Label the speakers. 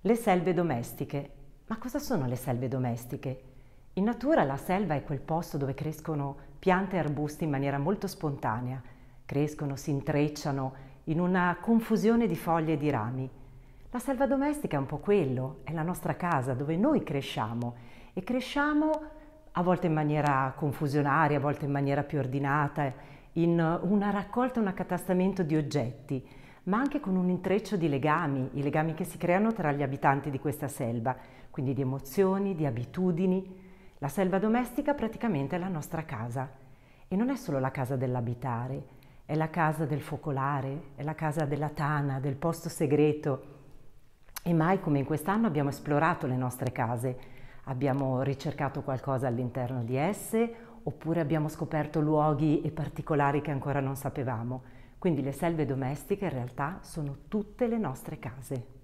Speaker 1: Le selve domestiche. Ma cosa sono le selve domestiche? In natura la selva è quel posto dove crescono piante e arbusti in maniera molto spontanea. Crescono, si intrecciano in una confusione di foglie e di rami. La selva domestica è un po' quello, è la nostra casa dove noi cresciamo e cresciamo a volte in maniera confusionaria, a volte in maniera più ordinata, in una raccolta, un accatastamento di oggetti, ma anche con un intreccio di legami, i legami che si creano tra gli abitanti di questa selva, quindi di emozioni, di abitudini. La selva domestica praticamente è la nostra casa e non è solo la casa dell'abitare, è la casa del focolare, è la casa della tana, del posto segreto. E mai come in quest'anno abbiamo esplorato le nostre case, abbiamo ricercato qualcosa all'interno di esse oppure abbiamo scoperto luoghi e particolari che ancora non sapevamo. Quindi le selve domestiche in realtà sono tutte le nostre case.